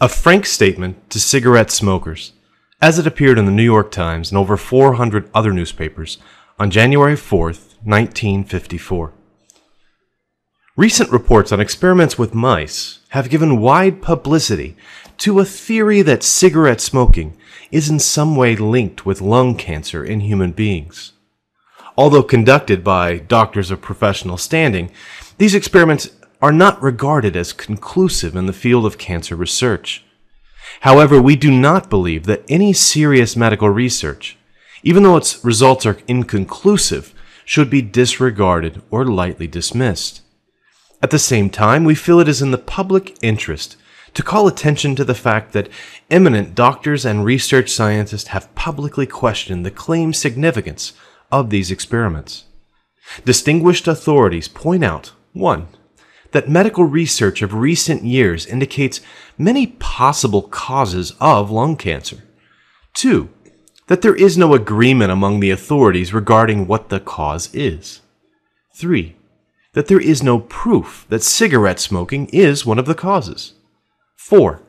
A frank statement to cigarette smokers, as it appeared in the New York Times and over 400 other newspapers on January 4, 1954. Recent reports on experiments with mice have given wide publicity to a theory that cigarette smoking is in some way linked with lung cancer in human beings. Although conducted by doctors of professional standing, these experiments are not regarded as conclusive in the field of cancer research. However, we do not believe that any serious medical research, even though its results are inconclusive, should be disregarded or lightly dismissed. At the same time, we feel it is in the public interest to call attention to the fact that eminent doctors and research scientists have publicly questioned the claimed significance of these experiments. Distinguished authorities point out 1 that medical research of recent years indicates many possible causes of lung cancer. Two, that there is no agreement among the authorities regarding what the cause is. Three, that there is no proof that cigarette smoking is one of the causes. Four,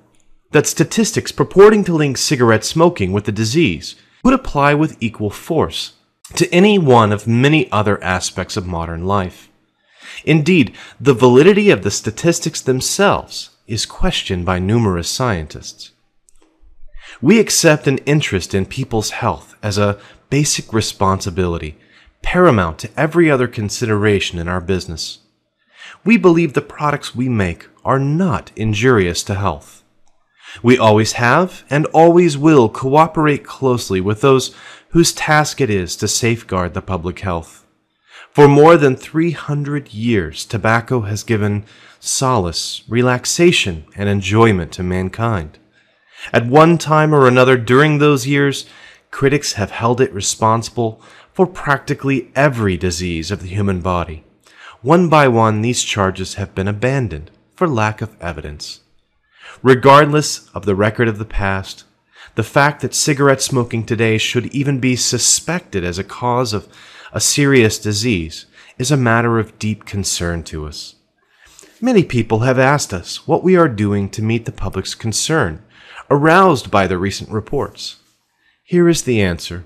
that statistics purporting to link cigarette smoking with the disease would apply with equal force to any one of many other aspects of modern life. Indeed, the validity of the statistics themselves is questioned by numerous scientists. We accept an interest in people's health as a basic responsibility, paramount to every other consideration in our business. We believe the products we make are not injurious to health. We always have and always will cooperate closely with those whose task it is to safeguard the public health. For more than 300 years, tobacco has given solace, relaxation, and enjoyment to mankind. At one time or another during those years, critics have held it responsible for practically every disease of the human body. One by one, these charges have been abandoned for lack of evidence. Regardless of the record of the past, the fact that cigarette smoking today should even be suspected as a cause of a serious disease, is a matter of deep concern to us. Many people have asked us what we are doing to meet the public's concern, aroused by the recent reports. Here is the answer.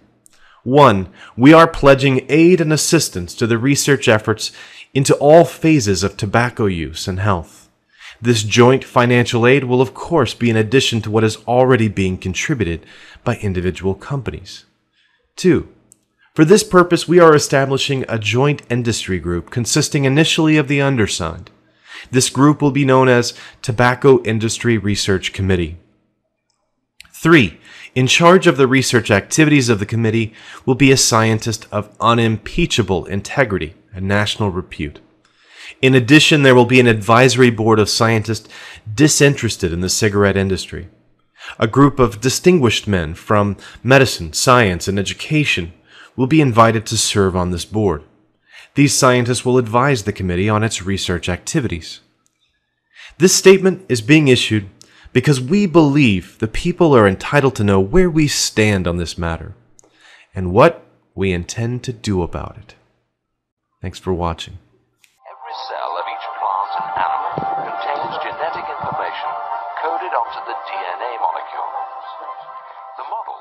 1. We are pledging aid and assistance to the research efforts into all phases of tobacco use and health. This joint financial aid will, of course, be in addition to what is already being contributed by individual companies. 2. For this purpose, we are establishing a joint industry group consisting initially of the undersigned. This group will be known as Tobacco Industry Research Committee. 3. In charge of the research activities of the committee will be a scientist of unimpeachable integrity and national repute. In addition, there will be an advisory board of scientists disinterested in the cigarette industry. A group of distinguished men from medicine, science, and education will be invited to serve on this board. These scientists will advise the committee on its research activities. This statement is being issued because we believe the people are entitled to know where we stand on this matter and what we intend to do about it. Thanks for watching. Every cell of each plant and animal contains genetic information coded onto the DNA molecule. The model